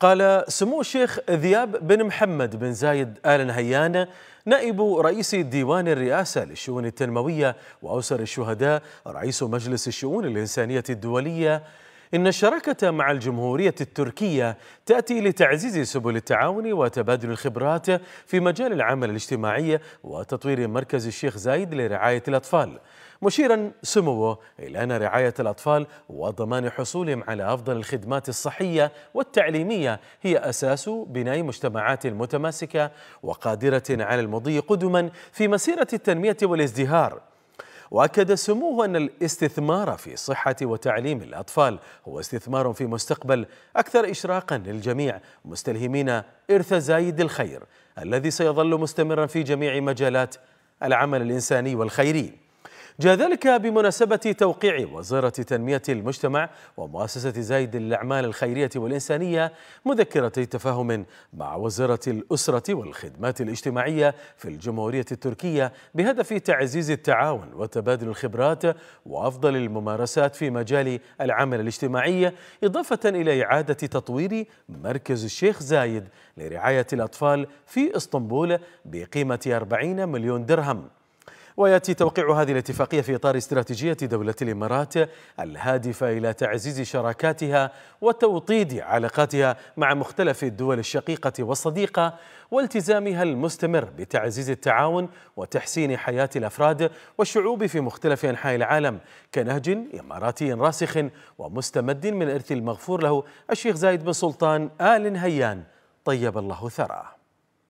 قال سمو الشيخ ذياب بن محمد بن زايد آل نهيان نائب رئيس ديوان الرئاسة للشؤون التنموية وأسر الشهداء رئيس مجلس الشؤون الإنسانية الدولية إن الشراكة مع الجمهورية التركية تأتي لتعزيز سبل التعاون وتبادل الخبرات في مجال العمل الاجتماعي وتطوير مركز الشيخ زايد لرعاية الأطفال مشيرا سموه إلى أن رعاية الأطفال وضمان حصولهم على أفضل الخدمات الصحية والتعليمية هي أساس بناء مجتمعات متماسكة وقادرة على المضي قدما في مسيرة التنمية والازدهار واكد سموه ان الاستثمار في صحه وتعليم الاطفال هو استثمار في مستقبل اكثر اشراقا للجميع مستلهمين ارث زايد الخير الذي سيظل مستمرا في جميع مجالات العمل الانساني والخيري جاء ذلك بمناسبة توقيع وزارة تنمية المجتمع ومؤسسة زايد للأعمال الخيرية والإنسانية مذكرة تفاهم مع وزارة الأسرة والخدمات الاجتماعية في الجمهورية التركية بهدف تعزيز التعاون وتبادل الخبرات وأفضل الممارسات في مجال العمل الاجتماعي إضافة إلى إعادة تطوير مركز الشيخ زايد لرعاية الأطفال في إسطنبول بقيمة 40 مليون درهم وياتي توقيع هذه الاتفاقيه في اطار استراتيجيه دوله الامارات الهادفه الى تعزيز شراكاتها وتوطيد علاقاتها مع مختلف الدول الشقيقه والصديقه والتزامها المستمر بتعزيز التعاون وتحسين حياه الافراد والشعوب في مختلف انحاء العالم كنهج اماراتي راسخ ومستمد من ارث المغفور له الشيخ زايد بن سلطان ال هيان طيب الله ثراه